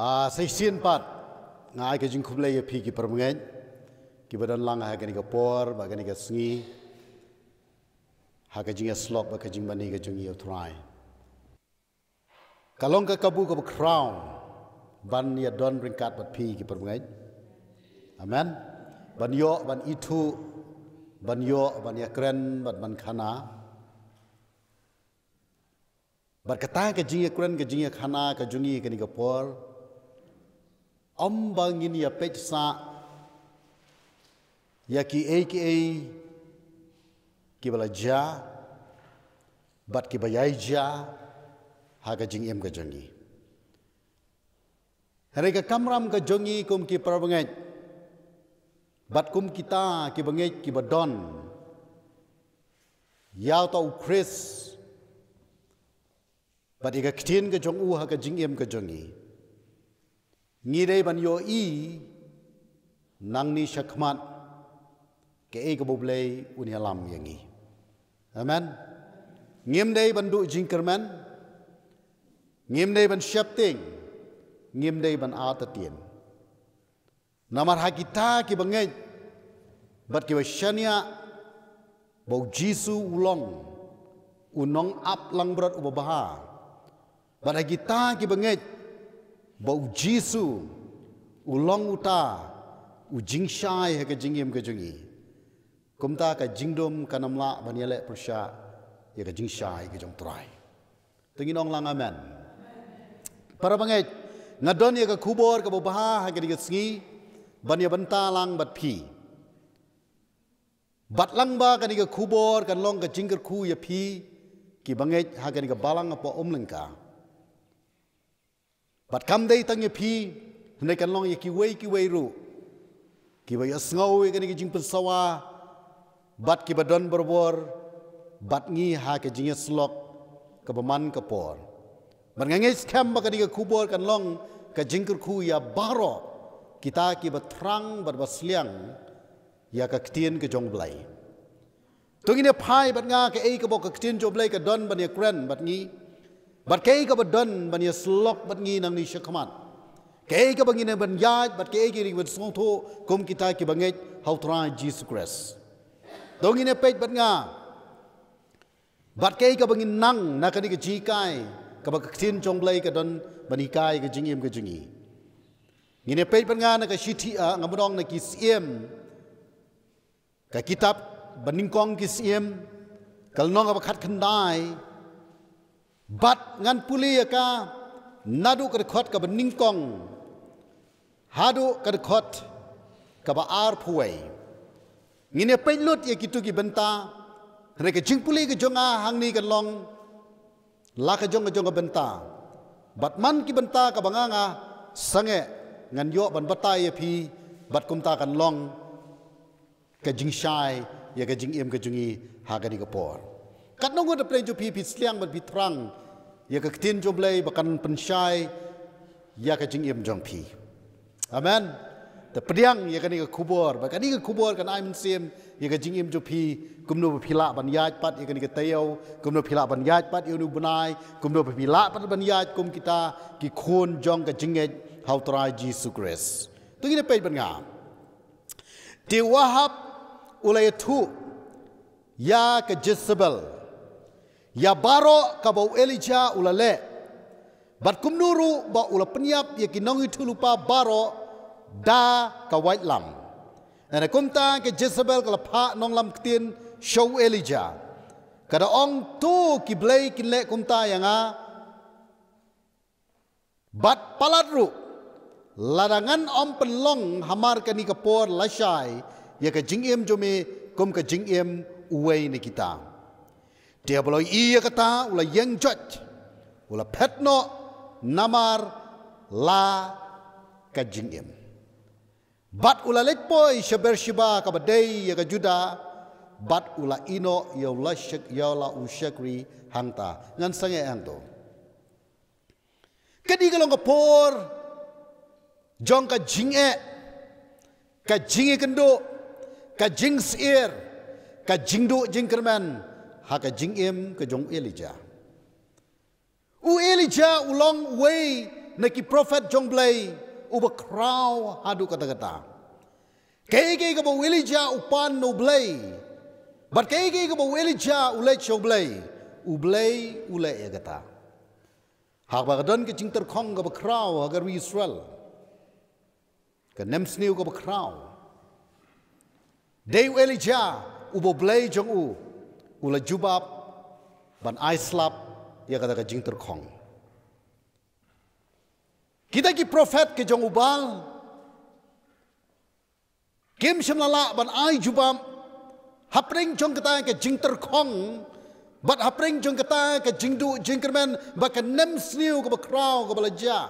Ah, a seisin pat ngai ke jing khuble ye phi ki parmngai ki badan lang ha gani ka por ba gani ka sngi ha ka jing slop ba ka jing bani ka jing ye thrai kalong ka kabu ka crown ban ye don bring kat ba phi ki parmngai amen ban yo ban itu ban yo ban ya kren ban ban khana ba ka ta ka jing ye kren ka jing ye khana ka jung ye ni ka por ombangin ya petsa ya ki ek ei ki bala ja bat ki bayai ja haga jing em ga jongi ka kamram ga jongi kum ki parabangai bat kum kita ki bangai ki badon ya ta chris bat iga kitin ga jong u haga jing em ga jongi งีเรบันโยอีนังนิชักมัดเกอกบุบเลยอุนยาลัมยังงีอเมนเงียมเดบันดุจิงเกอร์แมนเงียมเดบันเชปติงเงียมเดบันอาตเตียนนามาฮากิตากิบังเงยบัดกิวเชนยาบอกจีซูอุลองอุนองอับลังบรัดอุบบาฮาบัดฮากิตากิบังเงย bau jisu ulong uta u jingshai ha ka jingyem ka jungi kumta ka jingdom kanamla banyale prasha ye ka jingshai ka jong trai tingi nong lang amen para bange ngadon ye ka kubor ka bubaha ha ka diga singi banya banta lang bat phi bat lang ba ka diga kubor ka long ka jingkar khu ye phi ki bange ha ka diga balang pa omlingka บัดคำได้ตั้งยพีในการลองยกิเวกิเวรุกิวยสงเอาเวกิจิงปสวาบัดกิบดอนบรบรบัดงีหากิจิงสลอกกับมันกับปอร์มันงงสแคมบักนี้กคูบอร์กันลองกับจิงกรคูยาบารอกิตากิบัทรังบัดบัสเลียงยากักเตียนกับจงไบลตรงนี้พายบัดงากับเอกบอกกักเตียนจงไบลกับดอนบันยกรนบัดงี้บัดเกยกับัดดันบัดยสลอกบัดงี้นังนี่เชคมันเกยกับังี้นางบัดยาดบัดเกยกิริบัดสงทุคุมกิตากิบังเอกเฮาทรายจีสครสดงงี้เนี่ยเป็ดบัดงาบัดเกยกับังี้นั่งนักนี่กจีกายกับัดทินจงเลยกบดันบัดนีกายกับจิงเอ็มกับจิงอีงี้เนี่ยเป็ดบัดงานักชิติอางบรองนักกิสเอ็มกับกิตับบัดนิ่งกองกิสเอ็มกัลน้องกับขัดขันได้บัดงานปุลีกานาดูกระคดกับนิงกองฮาดูกระคดกับอาร์พวยนี่เป็นลุดยากิตุกิบันตาในกจิงปุลีกจงอาหังนี้กันลองลากจงกจงกับบันตาบัดมันกิบันตากับงางาสังเงานโยบันบัตายพีบัดกุมตากันลองกจิงชายยากจิงเอ็มกจุงีหากันีกปอร์ kat nong ada play jo pi pi siang bet trang ya ke tin jo play bakan pensyai ya ke jing im jong pi amen the priang ya kan ni ke kubur bakan ni ke kubur kan i'm sim ya ke jing im jo pi kumno pi la ban yaj pat ya kan ni ke tayo kumno pi la ban yaj pat yu nu bunai kumno pi la pat ban yaj kum kita ki khun jong ke jing ej how to rise jesus christ tu ni pe ban ga di wahab ulai tu ya ke jezebel Ya baro kabau Elija ulale. Bat kumnuru ba ula penyap ya kinongi tulupa baro da ka white lam. Ana kumta ke Jezebel kala pa nong lam ketin show Elija. Kada ong tu ki blai kin le kumta yang a bat palatru larangan om penlong hamar ka ni ka por lasai ya ka jingiem jome kum ka jingiem uwei ni kitang dia boleh iya kata ula yang jat ula petno namar la kajing im bat ula lek poi syaber syiba ka badai ya ka bat ula ino ya ula syek ya ula usyakri hanta ngan sange anto kedi kalong kapor jong ka jing e ka e kendo ka jing sir ka jing do jing kerman haka jing em ka jong elija u elija u long way na ki prophet jong blay u ba crow ha du kata kata ke ke ka bo elija u pan no blay but ke ke ka bo elija u le chong blay u blay u le e kata ha ba don ke jing ter khong ka ba crow ha ga ri israel ka nem sniu ka ba crow dei elija u bo blay jong u ula jubab ban aislap ya kata ka jingtur khong kita ki profet ke jong ubal kim shamlala ban ai jubam hapring jong kata ke jingtur terkong, bat hapring jong kata ke du jingkerman ba ka nem sniu ko krao ko balaja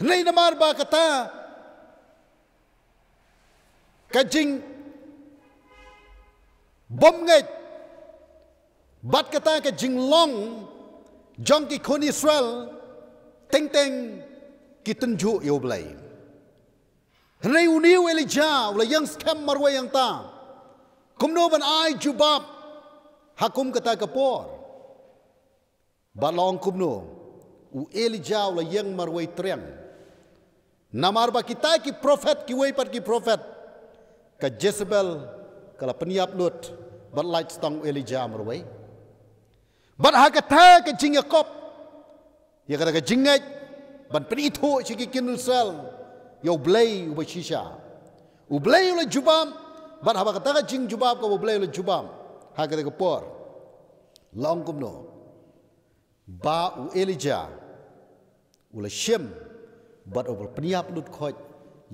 nei namar ba kata kajing bom ngay bat kata ke jinglong long jong ki khon israel teng teng ki tun ju yo blai rei uni weli ja la yang skem mar we yang ta kum ban ai jubab bap ha kum kata ka por ba long kumno, u eli ja la yang mar we treng namar ba kita ki prophet ki we par ki prophet ka jezebel กลับปนิยับลุดบัดไลต์ต้องเอลิจามรวยบัดหากะแท้กะจิงยากบยากระกะจิงเงยบัดปนิทุชิกิกินุเซลยอบเลยอุบชิชาอุบเลยอุลจุบามบัดหากะแท้กะจิงจุบามกับอุบเลยอุลจุบามหากะเด็กปอร์ลองกุมโนบาอุเอลิจาอุลเชมบัดอุบปนิยับลุดคอย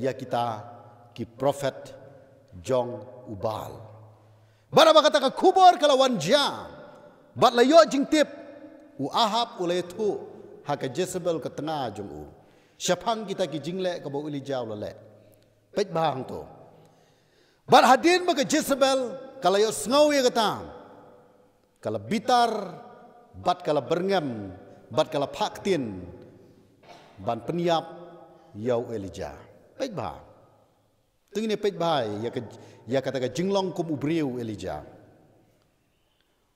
ยากิตากิ prophet jong ubal. Bara bakata ka kubor kala wan ja. Bat layo jing tip u ahab u layo ha ka jesebel ka tanga u. Syapang kita ki jing le ka bo uli jaw la le. Pet bang to. Bar hadin ba ka jesebel kala yo snow ye ka Kala bitar bat kala berngam bat kala paktin ban peniap yau elijah. Pet bang. Tengene pet bai ya ka ia katakan jinglong kum ubriu Elijah.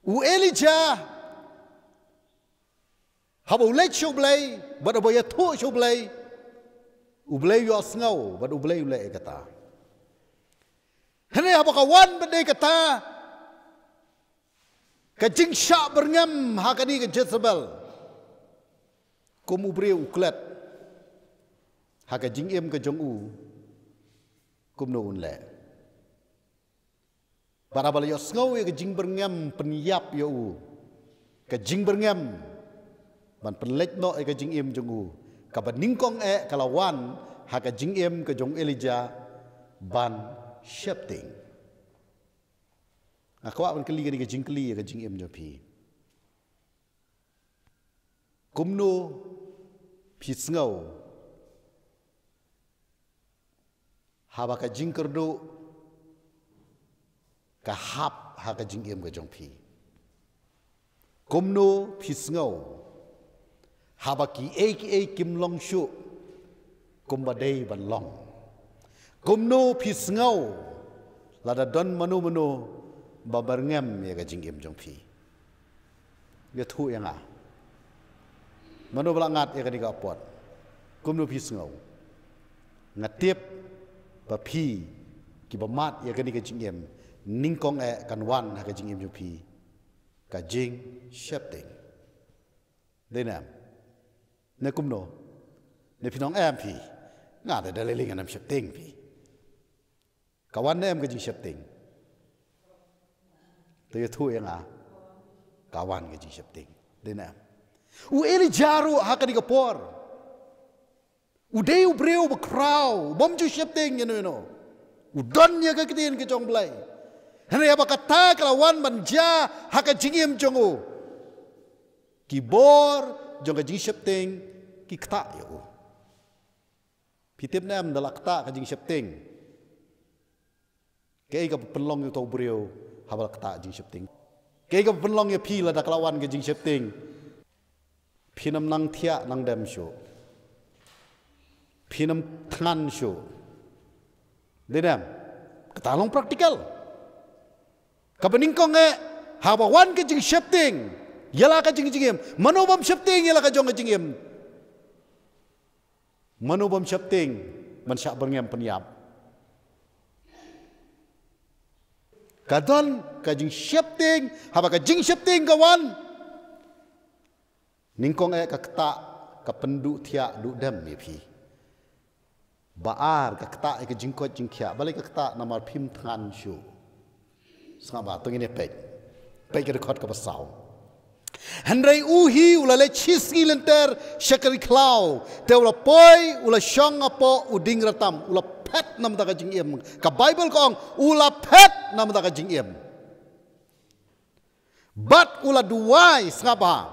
U Elijah Habu lech show blay, but abaya tu show blay. U blay yo asngau, but u blay ulai kata. Hene habu kawan bende kata. Kajing sha berngam hakani ke Jezebel. Kumu bre uklet. Hakajing em ke jong u. Kumno unlai. Para bala yo ya snow ye jing bernyam peniap yo ya u. Ke jing bernyam. Man penlek no ye ya jing im jung u. Ka beningkong e kalawan ha ke jing im ke jong elija ban shepting. Na kwa ban keli ke jing keli ke jing im jo kumno Kumnu pi snow. Hawa ke jing kerdu cả hấp ha cái jing em ga jong phi nô phi komno pisngau habaki ek ek kim long shu kumba dei ban long komno pisngau la da don manu manu bà bar ngem ye cái jing em jong phi ye thu yang a manu bla ngat ye ga ni ga pot komno pisngau ngatep ba phi ki ba mát ye ga ni ga jing em Ninh ningkong e kan wan ha ka jing im pi ka jing shepting đây nè nè cũng nô nè phi nong e em phi ngã đây đây lên anh em shepting phi cả wan em cái jing shepting tôi thu em à cả wan cái jing shepting đây nè u eli jaru ha ka ni ka por u dei u breu ba crow bom ju shepting you know u don ya ka kiten ka jong blai Hanya apa kata kalau wan manja hak jingim jongu. Kibor jongga jing shepting ki kata yo. Pitip na dalak ta ka jing shepting. Kei ka penlong itu tau brio habal kata jing shepting. Kei ka penlong yo pila dalak lawan ka jing shepting. Pinam nang tia nang dem shu. Pinam tan shu. Dinam. Katalong praktikal. Praktikal kapaning ko nga, eh? hawa wan ka jing shifting, yala ka jing jingim, manubam shifting, yala ka jong jingim. Manubam shifting, man siya bang yam panyap. Kadon ka jing shifting, hawa ka jing shifting ka wan, ningkong e ka kta, ka pendu tia du dem mi eh, ba'ar ka kta e ka eh, jingkot jingkya, balik ka kta namar pim tangan shu sama tu ini pek pek kita kau kau bersau uhi ulah le cisgi lenter sekali klau ulah syang apa uding ulah pet nam tak kajing iem kong ulah pet nam tak kajing iem ulah duai sama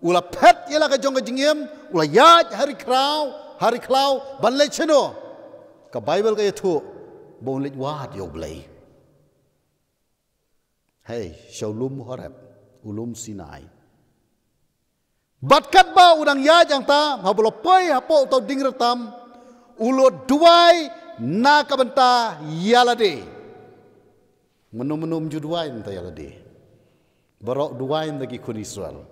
ulah pet ialah kajong kajing iem ulah yaj hari klau hari klau ban le cino kaya tu boleh wah dia boleh Hey, Shalom Horeb, Ulum Sinai. Batkat ba udang ya yang ta, habu lopoi hapo tau ding retam, ulo duai na benta yalade. Menum-menum ju duai nta yalade. Barok duai nta ki kun Israel.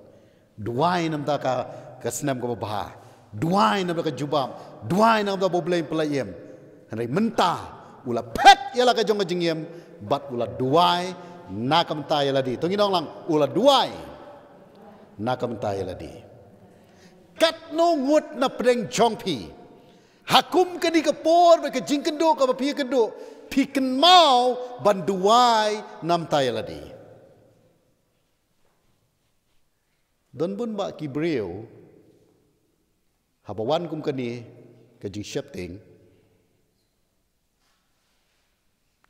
Duai nta ka kesenam ka babaha. Duai nta ka jubam. Duai nta boblem pelayem. Hendai mentah. ulah pet yalaka jonga jingiem, bat ulah duai nakamtay ladi. Tunginong lang ula duay nakamtay ladi. Katno ngut na preng chongpi. Hakum ka di kapor, may ka jing kendo, ka papiya kendo. Pikin mau banduay nam tayo ladi. Doon pun ba haba wan kum ka ni, ka jing shepting,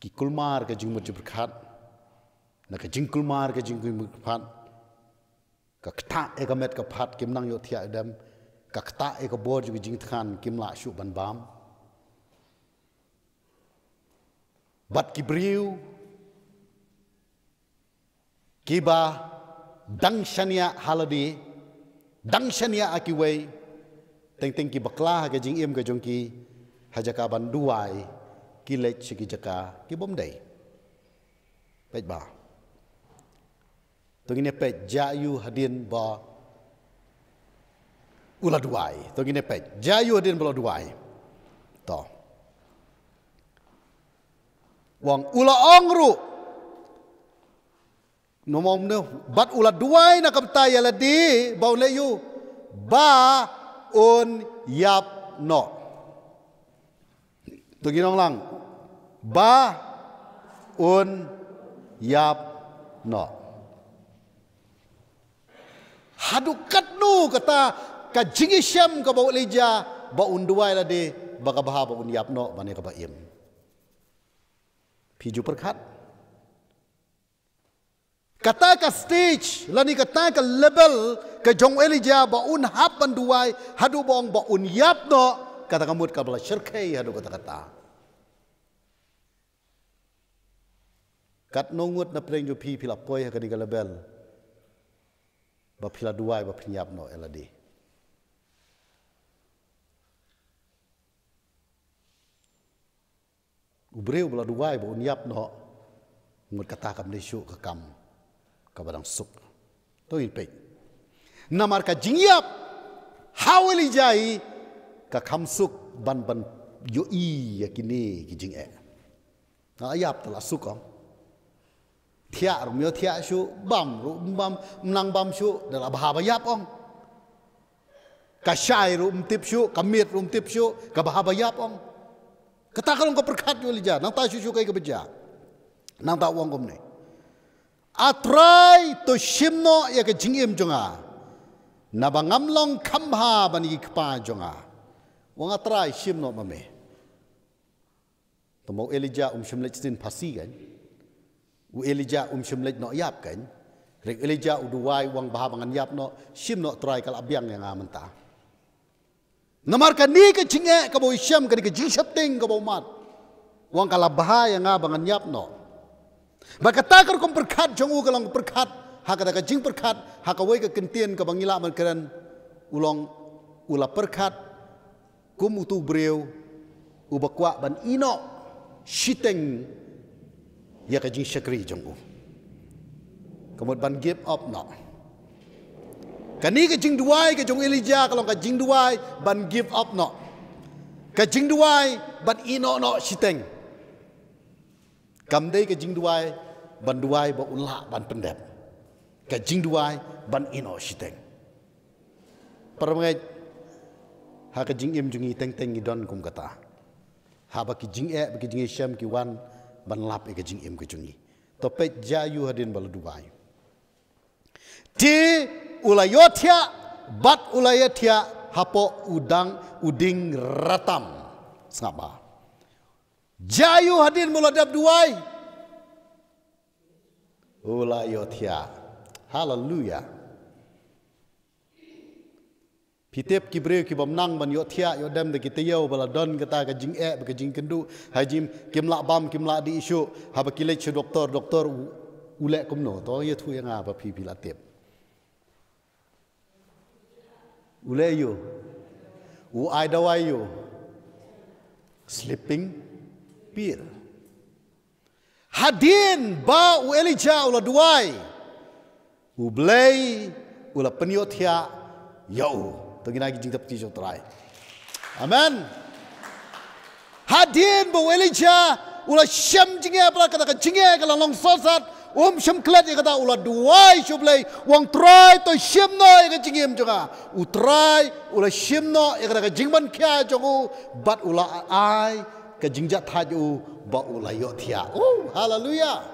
kikulmar ka jing mojibrkhat, na ka jingkul mar ka jingkul mu phan ka kta e ka met ka phat kim nang yo thia e dam ka kta e ka bor ju jing khan kim la shu ban bam bat ki briu ki ba dang shania ya haladi dang shania ya aki wei teng teng ki bakla ha ka jing em ka jong ki hajaka ban duai ki lech ki jaka ki bom dai pet ba tong ini pe jayu hadin ba uladuai tong ini pe jayu hadin ba uladuai to wang ula ongru nomom ne bat ula duai nak kapta ya la di bau le yu ba un yap no tong orang lang ba un yap no hadukat nu kata kajingi jingisyam ka bau leja ba unduai la de ba ka bahab un yap no ba ka ba im piju perkat kata ka stage la ni kata ka level ka jong elija ba un hap pan duai hadu bong ba un yap no kata kamut ka bala syirkai hadu kata kata kat nongut na preng ju pi pila poy ha ka ni ka level ba pila duai ba pinyap no eladi ubreu bla duai ba unyap no mun kata kam ne shu ka kam ka barang suk to in pe na mar ka jingyap hawali jai ka kam suk ban ban yo i yakini ki jing e na ha, yap tala suk ko ha thia rum yo thia shu bam ru bam nang bam shu da la bha ba yap ong ka shai ru um tip shu ka mit ru um tip shu ka bha ba yap ong ka ta kalong ka prakat yo li ja nang ta shu shu kai ka ba ja nang ta wong kom ne a try to shim no ya ka jing im jong a na ba ngam long kham ha ba ni ki pa jong a wong a try shim no ma me to mo elija um shim le chin phasi gan eh? u Elijah um shimlej no yap kan rek Elijah u duwai wang bahab ngan yap no shim no try kal abyang yang amanta ah namar ka ni ke chinge ka bo isham ka ni ke jishap ting ka bo mat wang kala bahaya nga ah bangan yap no baka takar kom perkat jong u kalang perkat ha ka ka jing perkat ha ka ka kentien ka bangila man keren ulong ula perkat kum utu breu ubakwa ban ino shiteng ya ka jing shakri jong u kamot ban gib op no ka ni ka jing duai ka jong elija ka long ka jing duai ban gib op no ka jing duai ban i no no shiteng kam dei ka jing duai ban duai ba ulha ban pendep ka jing duai ban i no shiteng permengai ha ka jing im jungi teng teng i don kum kata ha ba ki jing e ba ki jing e sham ki wan ban lap e gajin im gajungi. Tope jayu hadin bala dubai. Ti ulayotia bat ulayotia e hapo udang uding ratam. Sama. Jayu hadin bala dab dubai. Ulayotia. Hallelujah. พิเทพกิบเรียกิบมนั่งบันโยเทียโยเดมตะกิเตียวบลาดอนกตากะจิงแอบกะจิงกันดูหายจิมกิมละบามกิมละดีชูฮับกิเลชูด็อกเตอร์ด็อกเตอร์อุเลกุมโนตอเยทุยงาบะพีพิละเทพอุเลอยู่อูไอดาวายอยู่สลิปปิ้งปีลฮัดดินบาอูเอลิจาอุลาดวายอูเบลอุลาปนิโยเทียยาอู tu ginagi jing tapi jo try. Amen. Hadin bo welicha ula shem jingye apra lah kata ka jingye kala long sosat um shem klet ye kata ula duai shublei wong try to shem no ye ka jingye mjoga u try ula shem no ye kata ka jingman kya jogu bat ula ai ka jingja thaju ba ula yothia. Oh hallelujah.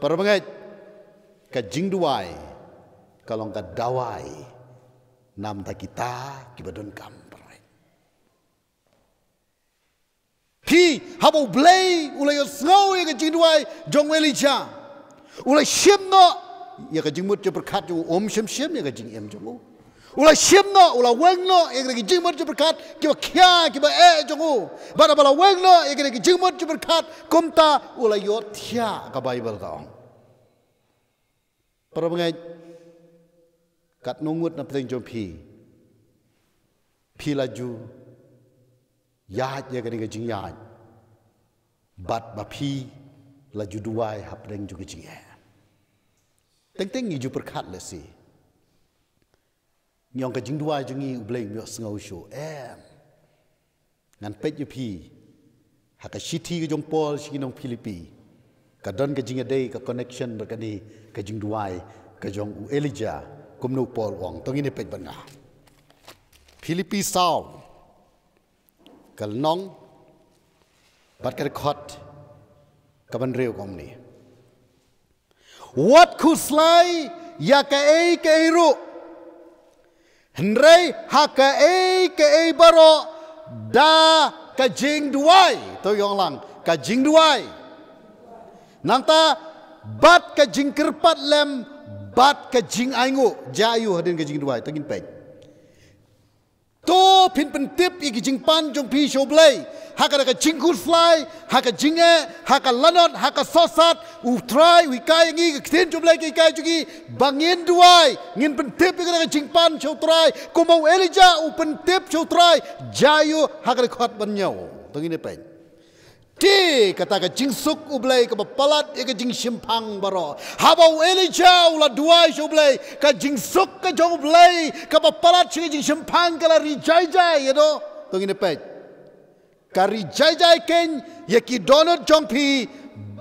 Parabangay ka jing duai kalong ka dawai nam ta kita kibadon kam Pi habo blay ula yo snow ye gajing duai jong weli cha ula shim no ye gajing mut jepur kat jo om shim shim ye gajing em jo ula shim no ula weng no ye gajing mut jepur kat kiba kia kiba e jo go bara bara weng no ye gajing mut jepur kat kom ta ula yo tia ka bible ka ong para mengait กัดนงวดนับเพงจมพีพีลาจูยาดเยกันกับจิงยาดบัดบัพีลาจูดูวายฮับเพงจุกจิงแอแตงแตงยี่จูประคัดเลยสิยองกับจิงดูวายจึงยี่อุเบงมีสงเอาโชแอมงานเป็ดยูพีหากชิทีกับจงปอลชิกินองฟิลิปปีกับดอนกับจิงเดย์กับคอนเนคชั่นแบบนี้กับจิงดูวายกับจงอุเอลิจาุมนูปอลวงตรงนี้เป็นปัญหาฟิลิปปีเศร้ากับน้องบัดกระคอดกับมันเร็วกว่านี้วัดคุสไลยากะเอกเอรุเนรยฮากะเอกเอบารอดากะจิงด้วยตัวยองลังกะจิงด้วยนังตาบัดกะจิงกระปัดแลม bat ke jing aingo jayu hadin ke jing duai to gin pek to pin pin tip i jing pan jong pi show play haka ka jing good fly haka jing e haka lanon haka sosat u try we kai ngi ke tin jong play ke kai ju gi bangin duai ngin pin tip i ka jing pan show try ko mau elija u pin tip show try jayu haka khot ban nyau to gin pek ti kata lah, ka jingsuk ublay ka palat jing jingsimpang baro haba elija ula dua ublay ka suk ke jong ublay ka palat jing jingsimpang ka lah, ri jai jai edo tong ini pet ka ri jai jai ken ye ki donor jong pi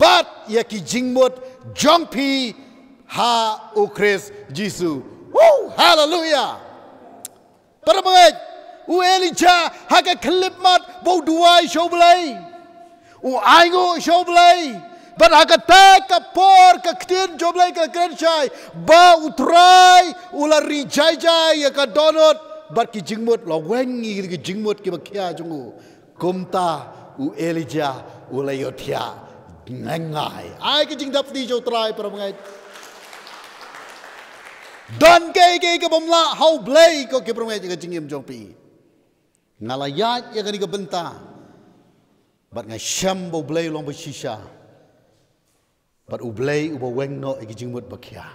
bat ye ki jingmot jong pi ha u kris jisu woo hallelujah para mga u elija ha ka klipmat bo dua ublay o ainho joblei, para a teca porca que tem joblei que a chai, ba utrai trai, o e la ri jai jai, a ca donot, bar que jingmut, lo wengi que jingmut que maquia jungu, kumta, o elija, o la yotia, ngai, ai que jingdap di jo trai, para mga Dan kei kei ke bumla hau blei ko ke promet ke jingim jongpi. Ngala yat ye ke ni ke bentang bat ngai sham bo blay long bo shisha bat u blay u bo weng no e gi bakia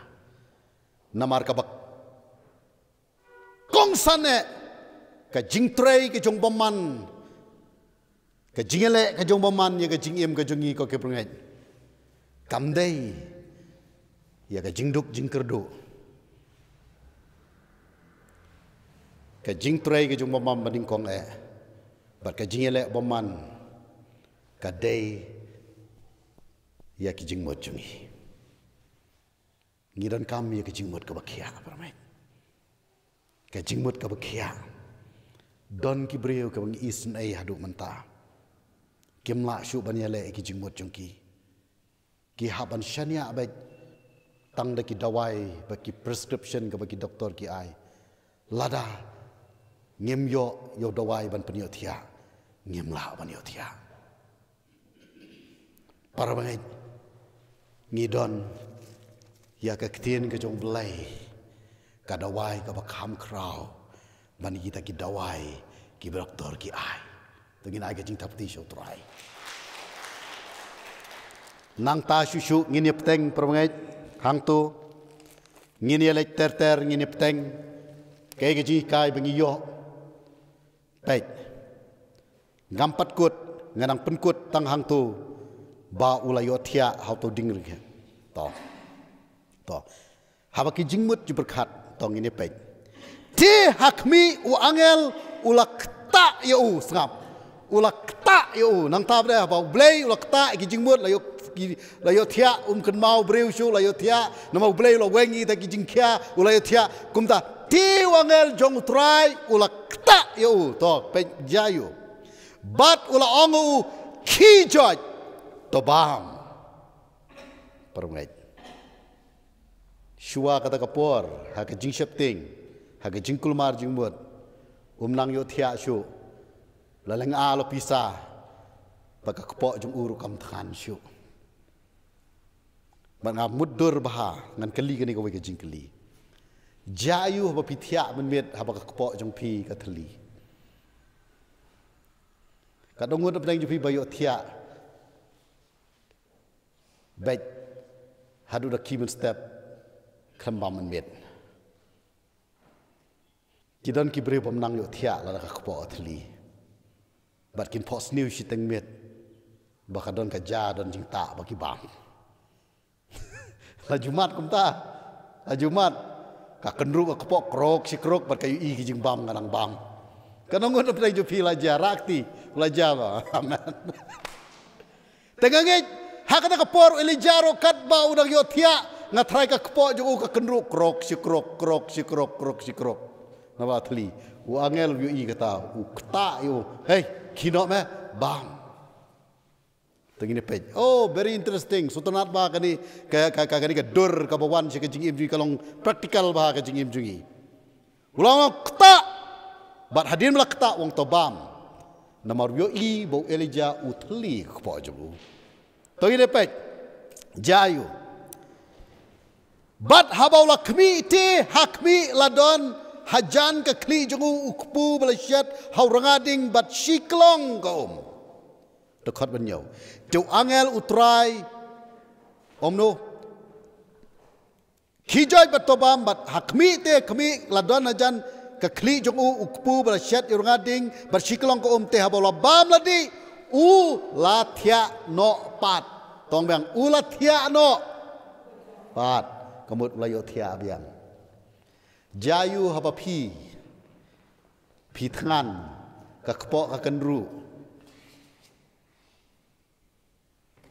namar ka bak kong san ne ka jing trei ke jong bom man ka jing le ka jong bom man ye ka jing em ka jong ko ke prang ngai kam dei ye ka jing duk jing kerdu ka jing trei ke jong bom man ding kong e bat ka jing le bom man kadai ya kijing mot jumi ngiran kam ya kijing mot kabakhia permai kijing mot kabakhia don kibrio kabang isn ai hadu menta. kimla shu ban yale kijing mot jungki ki haban shania abai tang da ki dawai ba ki prescription ka ba ki doctor ki ai lada ngem yo yo dawai ban pniothia ngem la ban yothia para bangay ngidon ya ka ktin ka jong blay ka dawai ka bakham krau man kita ki dawai ki doktor ki ai tungin ai ka jing tapti show try nang ta shu shu nginip teng prabangay hang tu ngin ya ter ter nginip teng ke ge ji kai bangi yo pet ngampat kut ngadang pen kut tang hang tu ba ula yothia how to ding ri to to haba ki jingmut ju berkhat tong ini pe ti hakmi u angel ulak ta yo sngap ulak ta yo nang ta bre ba blay ulak ta ki jingmut la yo ki la yo thia um kan mau bre u shu la yo thia na mau blay lo wengi ta ki jing kya ulak yo thia kum ta ti wangel jong try ulak ta yo to pe jayu bat ulak angu ki joy Tobam Perungai Shua kata kapur Haka jing shepting Haka jing kulmar jing bud Umnang yo tiak shu Laleng a lo pisa Baka kapok jing uru kam tahan shu Baka mudur baha Ngan keli kini kawai ke jing keli Jayu haba pitiak menmit Haba kapok jing pi katali Kadang-kadang pernah jumpa bayu tiak បេចហៅដល់គីមិនស្តេបខំបំមិនមេតគិតដល់គីប្រៀបបំណងយោធ្យាឡរកខ្ពអធលីបាត់គិនផុសនិវឈិតឹងមេតបកដល់កាជាដល់ជីងតាបកគីបាំឡាជុមាត់គំតាឡាជុមាត់កាកនរុកខ្ពក្រកស៊ីក្រកបាត់កាយអ៊ីគីជីងបំកណងបំកណងងត់ទៅជាភីឡាជារាក់ទីឡាជាបអាមែនតកងេច Hakna kepor ilijaro katba udah yo tia nga try ka kepo jo ka kenruk krok si krok krok si krok krok si krok. Na ba thli u angel yu i kata u kata yo hey kino me bang. Tengini pej. Oh very interesting. So tonat ba kani kaya kaya ka kani ka dur ka si kencing imju kalong practical bah kencing imju i. Ulang kta bat hadin mla kata wong to bang. Namar yo i bo elija u thli kepo jo Tô aqui, jayu, Jaiu. Bat habau lakmi te hakmi ladon hajan ke kli jungu ukpu belasyat hau rengading bat siklong kaum. Dekat benyau. Jo angel utrai om no. Hijai betobam bat hakmi te ha kmi ladon hajan ke kli jungu ukpu belasyat hau rengading bat siklong kaum te habau labam ladik u no pat tong bang u no pat kamut la yo thia haba phi phi thngan ka kpo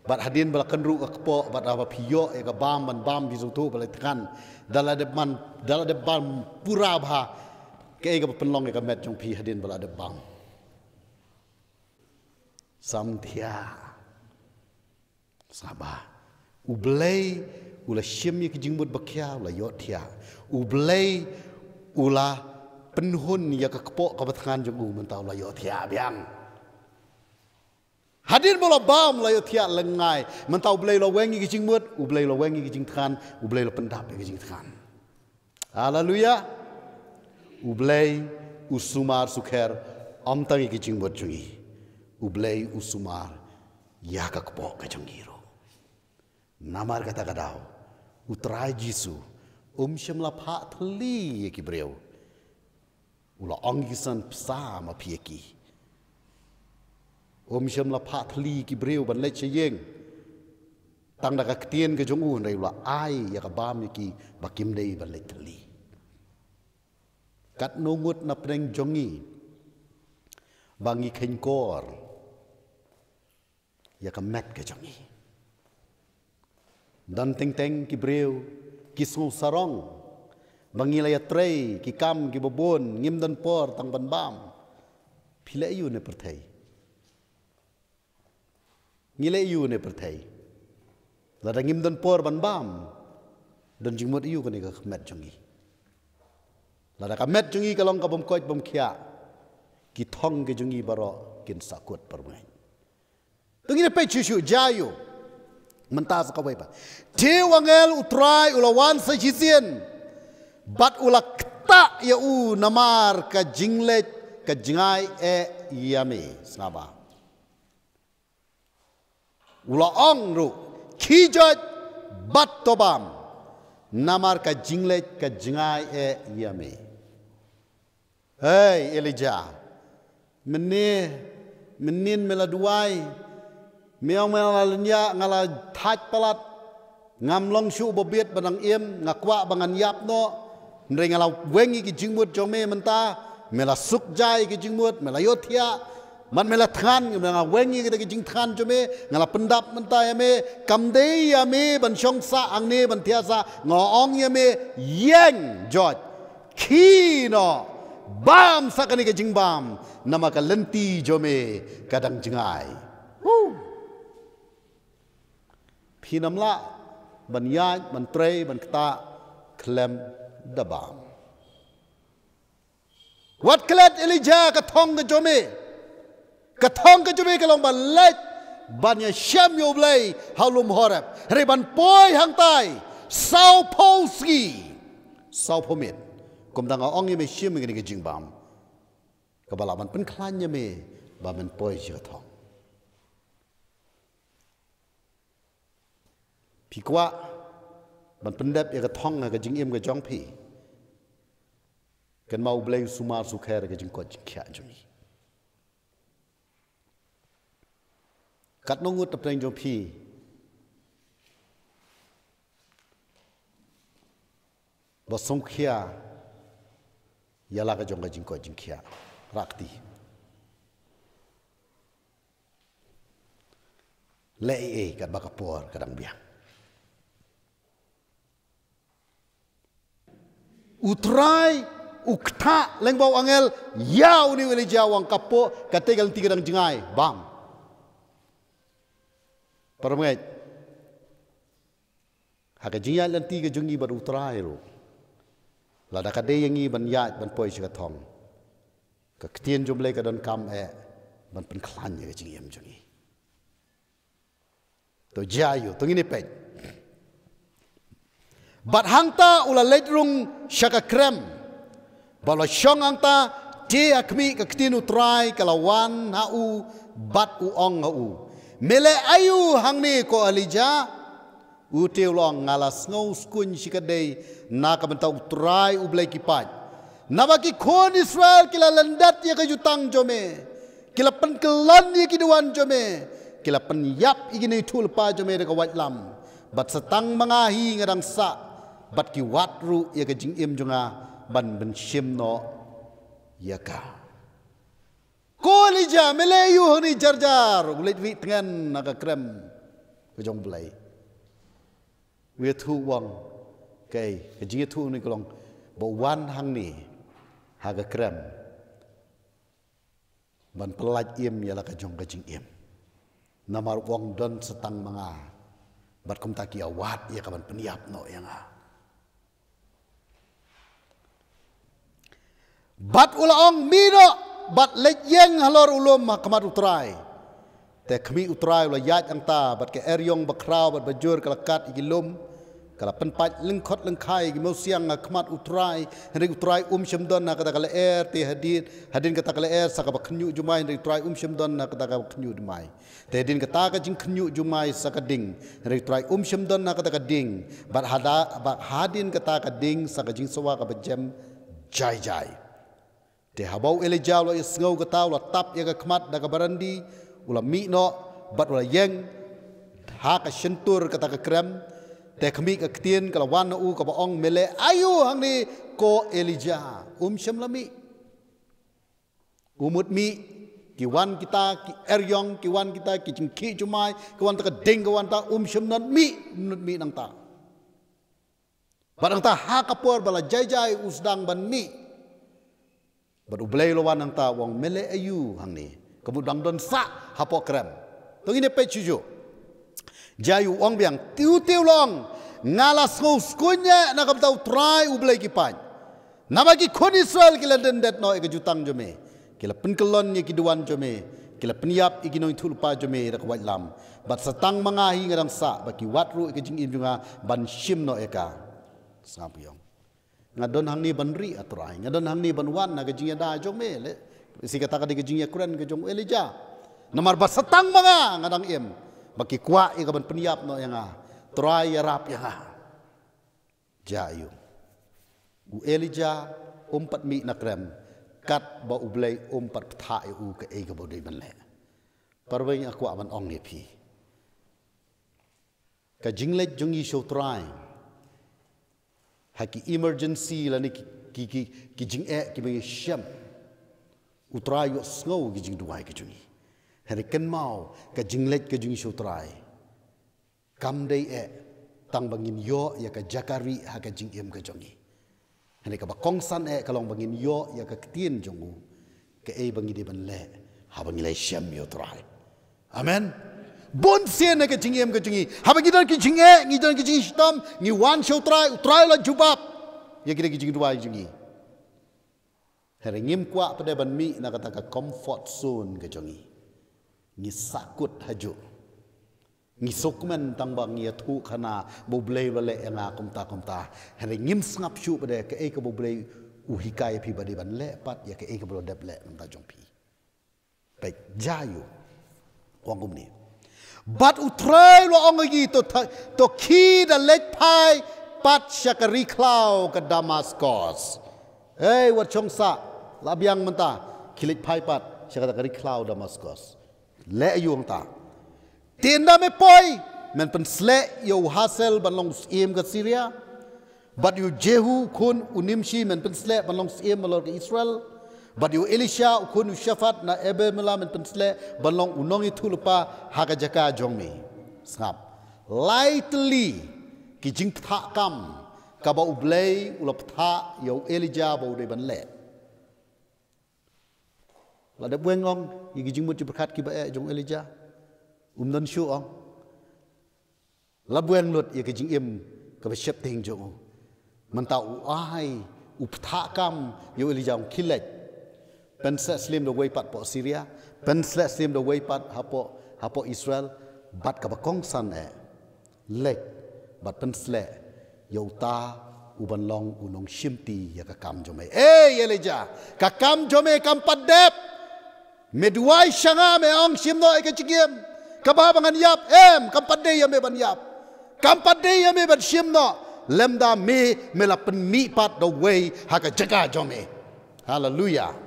ka hadin bala kenru ka kpo haba phi yo e eh, bam ban bam bi zu tu bala thngan dala de pura bha ke ga eh, penlong eh, ka hadin bala de bam samdhya saba ublay ula shim yik jingbut bakya ula yotya ublei ula penhun yak kepo kabatkan jung um oh, mentau ula yotya biang hadir mola bam ula yotya lengai mentau blei lo wengi jingbut ublei lo wengi jingtan ublei lo pendap yik jingtan haleluya ublei usumar suker amtangi jingbut jungi ublei usumar yaka kpo kajangiro. Namar kata kadao, utrai jisu, um shem la pa tli yeki breu. Ula ongisan psa ma pieki. Um shem la pa tli yeki breu ban leche yeng. Tang naka ktien kajungu nai ula ai yaka bam yeki bakim dei ban le tli. Kat nungut na preng jongi, bangi kengkor, kengkor, i a ya ka met ke jongi. Dan teng teng ki breu ki su sarong bangila ya trei ki kam ki bobon ngim dan por tang ban bam phile yu ne perthei ngile yu ne perthei la da ngim dan por ban bam dan jing mot yu ko ne ka met jongi la da ka met jongi ka long ka bom koit bom khia ki thong ke jongi baro kin sakot parmai Tung ina pe chushu jayu. Mentas ka weba. Te wangel utrai ula wan sa jizien. Bat ula kta ya u namar ka jinglet ka jingai e yami. Senaba. Ula ong ru kijot bat tobam. Namar ka jinglet ka jingai e yami. Hey Elijah. Menih. Menin meladuai. Menin meladuai. មៀងមែលលញ្ញាងឡាថាច់ប្លាត់ងាំឡងឈូបបៀតបណ្ងអៀមងកွာបងញ៉ាប់ណោរងឡាវេងគីជីងមួតចមេមន្តាមែលសុកជាយគីជីងមួតមែលយោធ្យាមិនមែលឋានងងវេងគីគីជីងឋានចមេងឡាបណ្ដាប់មន្តាយមេកំដេយមេបនឈងសាអងនេបនធ្យាសាងអងយមេយេងជោចគីណោបាមសកនីគីជីងបាមណមកលន្ទីចមេកដងជងាយហូ phi nắm lạ bàn nhai bàn trây bàn ta klem đà bàm wat klet elija ka thong ka jomi ka thong ka jomi ka long ban halum horap re ban poi hang tai sau polski sau pomit kom dang ong me shim ngi ka jing bam ka bala ban pen khlan ya me ba men poi ji thong พิกว่ามันเป็นเด็บอยากจะท่องไงก็จิงเอี่ยมก็จ้องพี่กันมาอุบลยสุมาสุขเฮรก็จิงกอดจิงแข็งจุนีกัดน้องอุตตะเพลงจงพี่บสมเขียยาลากจงก็จิงกอดจิงแข็งรักดีเลยเอกับบักปัวกระดังเบียง utrai ukta lengbau angel ya uni wele jawang kapo kategal tiga dang jengai bam permet hake jinya lan tiga jungi ber utrai ro lada kade yangi ban ya ban poi sika thong ka ktien jum le ka don kam e ban pen klan ye jingi em jungi to jayu to ngini pet bat hangta ula ledrung syaka krem bala syong hangta je akmi ka ktinu try kalawan ha u bat u ong ha u mele ayu hangmi ko alija u teulong ngala snow skun sika na ka bentau try u blai ki pat na ba ki khon israel kila landat ya ka jutang jome kila pen kelan ya ki duan jome kila pen yap igini thul pa jome ka wajlam. bat setang mangahi ngadang sak bat ki wat ru ya ka jing im junga ban ban shim no ya ka ko li ja me le yu ni jar jar le vi tngen na ka krem ko jong blai we thu wang kai ka jing thu ni ko long bo wan hang ni ha ka krem ban pelaj im ya la ka jong ka jing im namar wang don setang manga bat kum takia wat ya ka ban peniap no ya nga bat ulaong mino bat lejeng halor ulum ma utrai te kmi utrai ula yat ang ta bat ke eryong bakraw bat bajur kalakat igilum kala penpat lengkot lengkai gi mosiang kamat utrai hendak utrai um shamdon na kata kala er te hadir kata kala air er, saka ba khnyu jumai hendik utrai um shamdon na kata ka khnyu jumai te hadin kata ka jing khnyu jumai saka ding hendak utrai um shamdon na kata ka ding bat hada ba hadir kata ka ding saka jing sowa ka jam jai jai te habau ele jaula i sngau ga taula tap ya ga khmat da ga barandi ula mi no bat ula yeng ha ka shintur ka ta ka krem te khmi ka ktien ka wan u ka ba mele ayu hang ni ko elija um sham lami umut mi ki wan kita ki eryong ki wan kita ki ching ki chumai ki wan ta ka ding ka wan ta um sham nan mi nut mi nang ta barang ta ha ka por bala jai jai usdang ban mi but ublay lo wan anta wong mele ayu hang ni kamu don sa hapok krem to ini pe chu jayu wong biang tiu tiu long ngalas sko skunya nak kam tau try ublay ki nama ki bagi kon israel ki landen det no e ke jutang jome kila la pen kelon jome ki la pen yap i ki jome ra kwai lam bat satang manga hi ngarang sa ba ki watru e ke jing ban shim no e ka sa biang nga don hang ni ban ri atrai nga don hang ni ban wan na ga jing da jong me le eh. si kata ka di ga jing ya kuran ga jong elija namar ba satang manga nga dang em baki kwa i ga ban peniap no yang a trai ya rap yang a ja yu u elija umpat mi na krem kat ba ublei umpat tha i u ka e ga bo dei ban le parwai aku aman ong ni e phi ka jingle jungi show trai haki emergency lani ki ki ki jing e ki me sham utrai yo snow ki jing duai ki jingi hari ken mau ka jinglet ka jingi sho trai kam dei e tang bangin yo ya ka jakari ha ka jing em ka jingi hari ka ba kong san e ka long bangin yo ya ka tien jongu ka e bangi de ban le ha bangi le sham yo trai amen bon sia na ke chingi em ke chingi ha ba gidan ke chingi ngi dan ke chingi stam ngi wan chou trai trai la jubab ye kira ke chingi dua chingi ha re ngim pada pa de ban mi na kata ka comfort zone ke chingi ngi sakut haju. ju ngi sok men tang ba ngi thu khana bu blei wale nga kum ta kum ta ha re ke e ke bu blei u hikai pi ba ban le pat ye ke e ke bu le ble ta jong pi pe ja yu kum ni บัดอุทรยลองกีตัวตัวขีดเล็กพายปัดชักรีคลาวกับดามัสกอสเอ้ยวัดชงสะลาบียงมันตาคิลิกพายปัดชักรีคลาวดามัสกอสและยุงตาเตียนดาไม่ปล่อยมันเป็นสเลยูฮาเซลบันลงสเอมกับซีเรียบัดยูเจฮูคุณอุนิมชีมันเป็นสเลบันลงสเอมมาลงกับอิสราเอล badiu elisha ukhun shafat na ebel mela men pensle balong unongi thulpa haga jaka jongmi snap lightly ki jing tha kam ka ba ublei ulap tha yo elija bo de ban le la ya de bueng ong ki jing mutu prakat ki ba e jong elija umdan shu ong la bueng lut ki jing im ka ba shep ting jong man ta u ai up kam yo ya elija ong khilech penset slim do way pat po Syria, penset slim do way pat hapo hapo Israel, bat ka bakong san e. Lek bat pensle yauta uban long unong shimti ya ka kam jome. Eh hey, eleja, ka kam jome kam padep. Meduai shanga me ang shimno, no e ka chigem. Ka ba bangan yap em kam padde ya me ban yap. Kam padde ya me ban shim no. Lemda me melapen mi pat do way ha ka jaga jome. Hallelujah.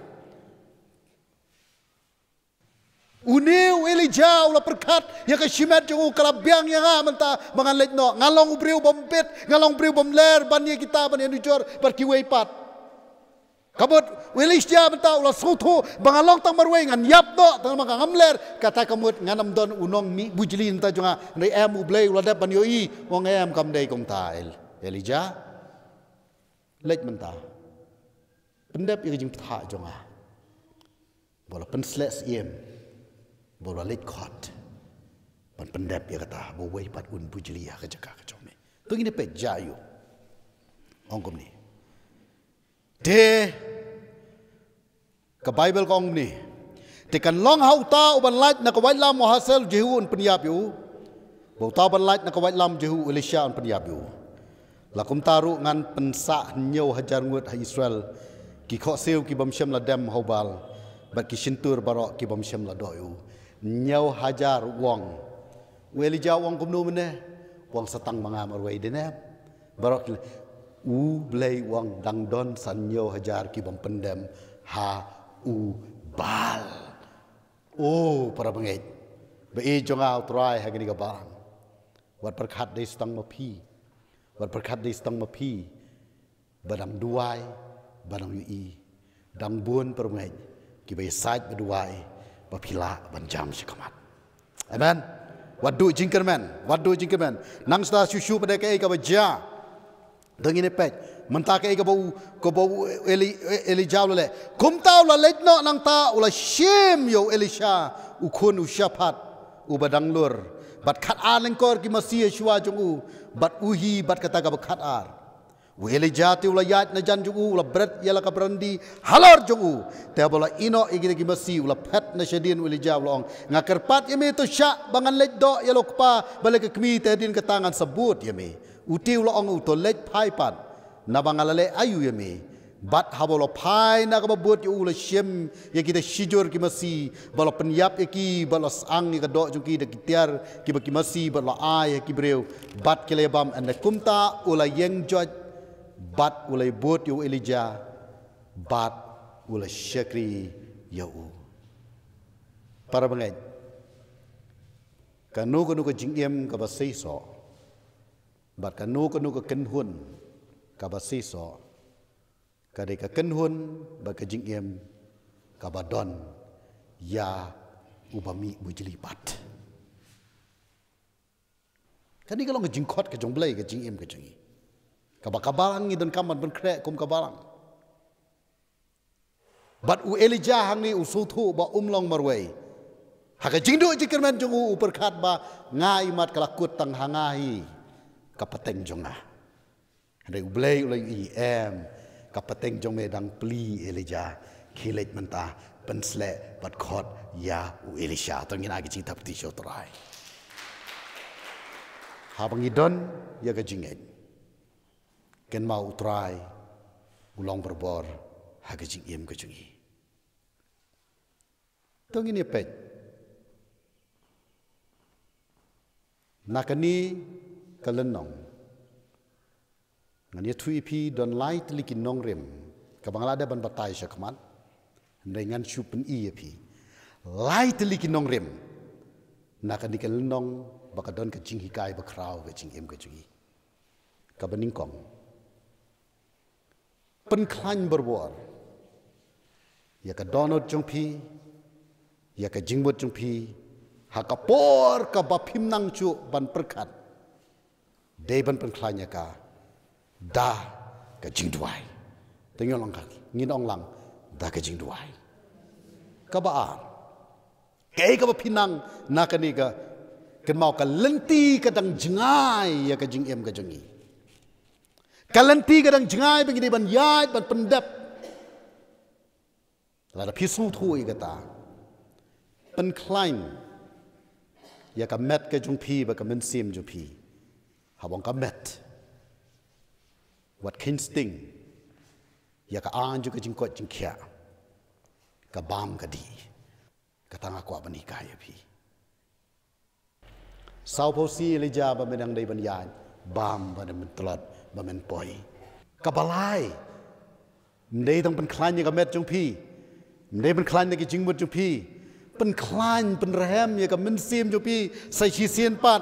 uniu ili jau la perkat ya ke shimet jung kelabiang yang aman ta mangan lek no ngalong priu bompet ngalong priu bomler ban ye kita ban ye nujor perki weipat kabut ili sia menta ulah sutu bangalong tang marwe ngan yap no tang mangan ngamler kata kamut nganam don unong mi bujlin ta junga re em ublei ulah da ban yo i wong em kam dei kong tail ili ja lek menta pendap ye jing tha junga bola pensles iem boralik khat pan pandap ya kata bo wei pat un bujli ya kaja ka kacho me to ngine jayu ongkom ni de ke bible kong ni te kan long hau ta u ban na ka wai lam mohasel jehu un pan yap yu bo ta ban lai na ka wai lam jehu elisha un pan yu la kum taru ngan pan sa hajar ngut ha israel ki kho seu ki bam la dem hobal ba ki shintur barok ki bam la do nyau hajar wong weli jau wong kumnu mene wong setang manga marwai dene barok u blei wong dang don san nyau hajar ki bom pendem ha u bal o para bangai be e jong au trai ha gani ga bang wat perkat dei stang ma pi wat perkat dei stang ma pi badang duai badang yu i dang buon para bangai ki be sait duai Bapila phila ban jam si kamat amen wat do jinkerman wat jinkerman nang sta shu pada kai kau ba dengan dang ini pet menta kai kau ba u ka eli eli jaw le kum ta la le nang ta ula shame yo elisha u khun u shapat u ba bat khat a leng kor shua jung bat uhi bat kata ka ba khat ar Wele jati ula yat na jan jugu ula bret yala ka brandi halor jugu te bola ino igine gi masi ula pet na shadin wele ja ula ong nga to sha bangan lej do yalo kpa bale ke kmi te din ke tangan sebut yeme uti ula ong uto lej pai pan na bangalale ayu yeme bat habolo pai na ka buat yu ya ula shim ye ya kita shijur ki masi bala penyap ye ya ki bala sang ye ka do jugi de kitiar ki ba ki masi bala ai ki breu bat kelebam and kumta ula yeng joj bat ulai but yu ilija bat ulai syakri yau para bangai kanu kanu ka jingiem ka basai so bat kanu kanu ka kenhun ka basai so ka de ka kenhun ba ka jingiem ka badon ya ubami bujlipat kan ni kalau ngejingkot ke jomblai ke jingiem ke jingiem Kabar-kabaran ni dan kaman pun kerek kum kabaran. Bat u Elijah hang ni usutu ba umlong marwai. Haka jingdu jikir man jungu uperkat ba ngai mat kalakut tang hangahi kapateng jonga. Ah. Hendai ublay ulai i em kapateng jong me dang pli Elijah kilek mentah pensle bat kot ya u Elijah. Tong ina gicing tap tisho terai. Habang idon ya gajingeng kan mau utrai ulang berbor hagajing iem kacungi. Tung ini pe. Nak ni kalen nong. Nanya tu ipi don light likin nong rem. Kebangla ada ban batai syakmat. Dengan syupen i ipi. Light likin nong rem. Nak ni kalen nong. Baka don kacing hikai bakrau kacing iem kacungi. Kebening kong. Kebening kong penklan berbual, Ya ke donut jumpi, ya ke jingbut jumpi, haka por ka bapim nang cu ban perkat. Dei ban penklan ya ka, da ke jingduai. Tengok orang kaki, ngin orang lang, da ke jingduai. Kaba ar, kei ka bapim nang nakani ka, mau ke lenti ke dang jingai ya ke jing ke jingi. Kalenti kadang jengai bagi diban yai bat pendap. Lada lah, pisu tu i kata. Pen klein. Ya ka met ke jung pi ba ka men sim jung pi. Habang ka met. Wat kin sting. Ya ka an ju ka jing kot jing kia. Ka bam ka di. Ka tang aku apa nikah ya pi. Sao po si ilijaba menang daiban yai. Bam ba na mentelot. Bam ba na mentelot. บ่แม่นปล่อยกับลายมเได้ต้องเป็นคลานอย่างกับแม่จงพี่มัได้เป็นคลานอย่างกับจิงบดจงพี่ เป็นคลานเป็นแรมอย่างกับมินซีมจงพี่ ใส่ชีเซียนปัด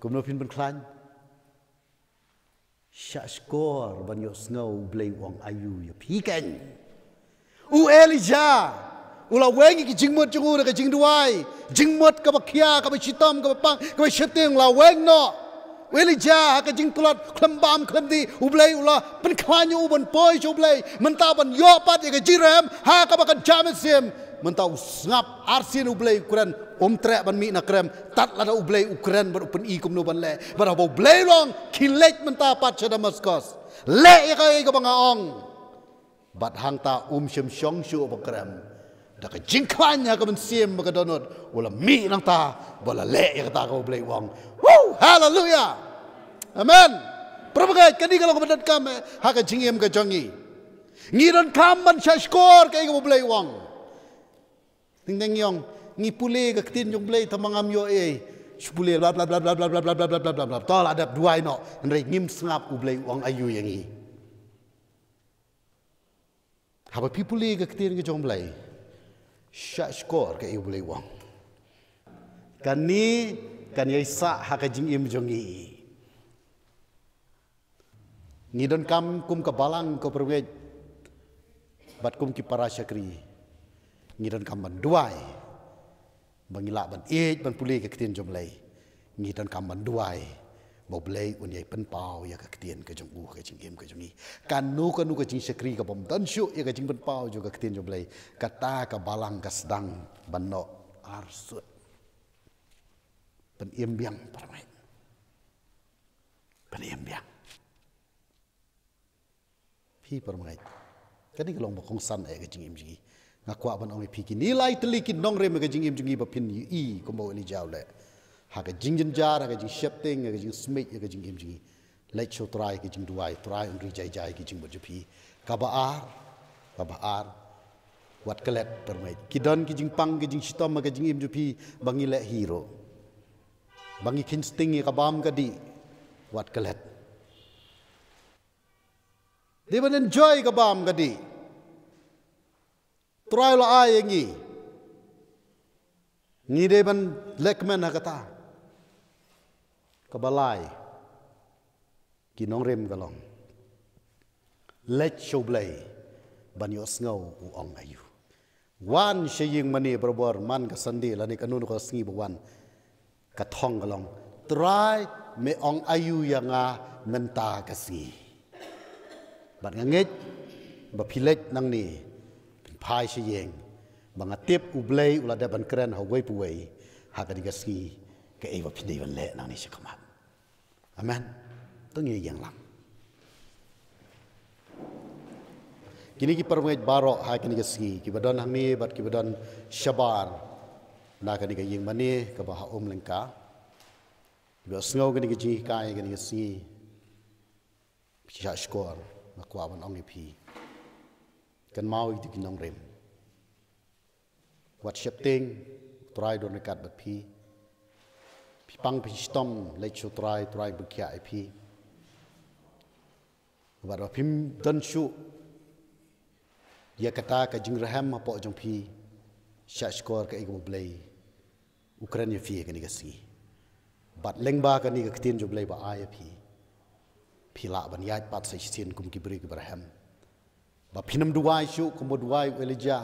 กุมโนพินเป็นคลานชาสกอร์บันยอสเงาเบลงังอายุยพี่กันอูเอลิจาอุลาเวงกิจิงมดจงูนะกิจิงด้วยจิงมดกับบักยากับชิตอมกับปังกับเชตเตียงลาเวงเนาะวลิจาก็จิงปลอดคลำบามคลำดีอุเบยอุลาเป็นคลานอยู่บนปอยชุบเลยมันตาบันยอปัดยังกจิเรมหากับกันจามเสียมมันตาสงับอาร์ซินอุเบยอุครนอมแตรบันมีนักเรมตัดละอุเบยอุครนบันอุปนีกุมโนบันแลบันเอาเบยลองคิเล็กมันตาปัดชะดามัสกอสเล่ก็ไอ้กบังอองบัดหางตาอุมชมชองชูบักเรมดักจิงคลานยังกับมันเสียมกับดอนดอุลามีนังตาบัลเล่ก็ตากับอุเบยวัง Hallelujah! Amen. Berapa kali kini kalau kepada kami hak jingim ke jongi. Ngiran kam man sya skor ke ibu belai wang. Ting ting yong ngi pule ke ketin yong belai tamang am yo e. Sepule bla bla bla bla bla bla bla bla bla bla bla bla. Tol ada dua ino ngi ngim sengap ku belai wang ayu yang i. Apa pipule ke ketin ke jong belai. Sya skor ke ibu belai wang. Kan ni kan yai sa hak jingim jong i ngidon kam kum ka balang ko perwet bat kum ki para syakri ngidon kam ban duai bangila ban ej ban puli ka ketin jom lai ngidon kam ban duai bo blai un ye pen pau ya ka ketin ka jom u uh, ka jing gem ka jom ni kan nu ka nu ka jing syakri ka bom dan syu ya ka jing pen pau jo ka ketin jom lai kata ka balang ka sedang ban no arsut pen iem biang parmai pen iem biang phi par mai kani ka long ba khong san ai ga jing im jing nga kwa ban ong phi ki ni lai tli ki nong re me ga jing im jing ba phin yi i ko mo ni jaw le ha ga jing jin jar ga ha, jing shep teng ga ha, jing smek ha, ga jing im jing le cho try ga jing duai try ong ri jai jai ga jing bo ju phi ka ba ar ka ba ar wat kelet par mai ki don ki jing pang ki jing sitom ma ki jing im ju phi bangi le hero bangi kin sting ka bam ka di wat kelet di mana enjoy ke bam gadi try lo lah ai ngi ni de ban lekmen na lah kata kebalai ki nong rem galong, let show play ban yo sngo u ong ayu wan she ying mani brobor man ka sandi la ni kanun ko sngi bo wan ka thong ga try me ong ayu yanga nanta ka sngi บัดงงเงบัพิเล็กนังนี่พายชียงบังอาทิตอุเบยอุลาดบันเครนหาวยป่วยหากดิกสีก็เอวพินดีวันเละนังนี่ชะกมัดอเมนต้องยียงหลังกินีกี่ปรมเวทบารอหากินีกสีกี่บดอนหังนี่บัดกี่บดอนชบาร์นากันดิกยิงมันนี่กับหาอมลังกาบอสงอกันดิกจีกายกันดิกสีชาสกอร์มากว่ามันองนิพีกันเมาอีกที่กินน้องเร็มวัดเชปติงตรายโดนกัดบัดพี พี่ปังพี่ชิตอมเลยชูตรายตรายบุกยาไอพีวัดว่าพิมดันชูยากตากับจิงระแฮมมาปอจงพีชาชกอร์กับอีกมุบเลยอุครนยฟีกันนี่กสีบัดเล็งบากันนี่ก็ขึ้นจุบเลยบ่าอายพีพิลาบันยายปัสสิสินกุมกิบริกบรหัมบัพินัมดวายชุกุมดวายเวลจา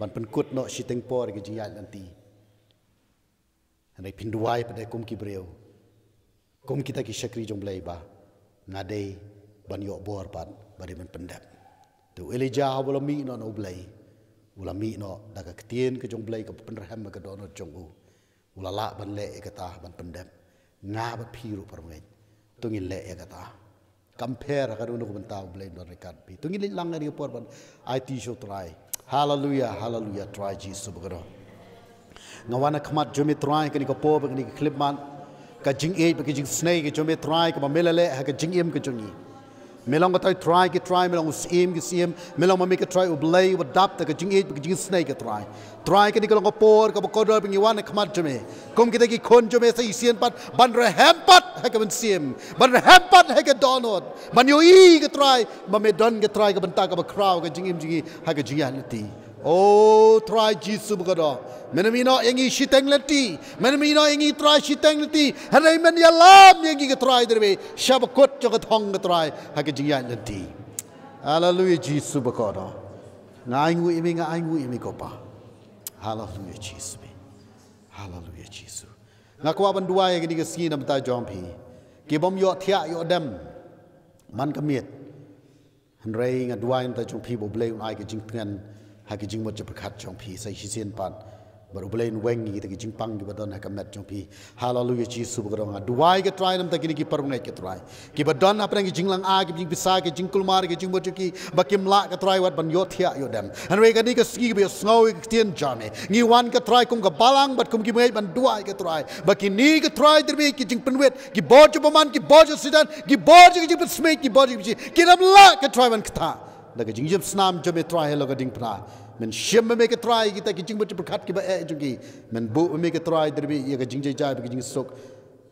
บันปนกุดโนชิตังปอร์กิจิยายนันตีในพินดวายปะเดกุมกิบริวกุมกิตากิชักรีจงเลยบะนาเดบันโยบอร์ปันบันมันปนดับตัวเอลิจาวุลามีโนนอุเบลยวุลามีโนดักกตีนกิจงเบลยกับปนรหัมกับโดนจงอูวุลาละบันเลเอกตาบันปนดับงาบัพีรุปรมเงินตุงินเลเอกตา compare akan unuk bentau blame dan rekan pi. Tunggu ni langgar dia pun I IT show try. Hallelujah, Hallelujah, try Jesus bergerak. Ngawana kemat jomit try kini ke pop kini ke clip man. Kajing A, kajing snake, jomit try, kau mela le, kajing M, kajing E melong tai try ki try melong sim ki sim melong mamik try u blay u dap ta jing eight jing snake ki try try ki kalong por ka ko dor pingiwan ne khmat jume kom ki ki khon jume sa i sien pat ban re ham pat ha ka ban sim ban re ham pat ha ka donot ban yo i ki try ma me don ki try ka ban ta ka crowd ka jing im jing ha ka jiality โอ้ทรายจีสุบกระดอมันมีน้องยังอีชิเตงเลตีมันมีน้องยังอีทรายชิเตงเลตีฮันไอมันยาลามยังอีกทรายเดรเบชับกดจกทองกทรายฮักจิงยาเลตีฮาเลลูยาจีสุบกระดองายงูอิมิงายงูอิมิกปาฮาเลลูยาจีสุบฮาเลลูยาจีสุงักว่าบรรดุวายังนี้ก็สีน้ำตาจอมพีกีบอมโยทยาโยเดมมันก็มีดฮันไรงัดวายน้ำตาจอมพีบุเบลุนไอกจิงเพียน hak jing mo jep khat chong phi sai hisen pan bar ublein weng gi tak jing pang gi badon hak mat chong phi hallelujah ji sub gro nga duai ge try nam tak ni ki par ngai ki try ki badon na prang jing lang a gi jing bisa gi jing kul mar gi jing mo chu ki ba kim la ka try wat ban yo thia yo dem and we ga ni ka ski bi snow gi tien jame ni wan ka try kum ga balang bat kum ki mai ban duai ge try ba ki ni ga try der bi ki jing pen wet ki bo chu ba man ki bo chu sidan ki bo chu ki jing pen smek ki bo chu ki ram la ka try wan ka ta lagi jingjem senam jomi try lagi ding pra men siem me make try kita ki jingbe tipkat ki ba e eh, jingi men bu me make try derbi ye ga je jai bi jing sok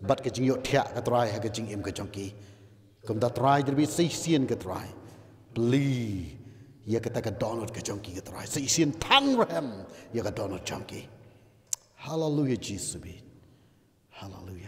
bat ke jingyo thya ka try ha ga jing im ga jongki kum da try derbi si sien ga try bli ye ka ta ga donot ga jongki ga try si sien thang rahem ye ga donot jongki hallelujah jesus be hallelujah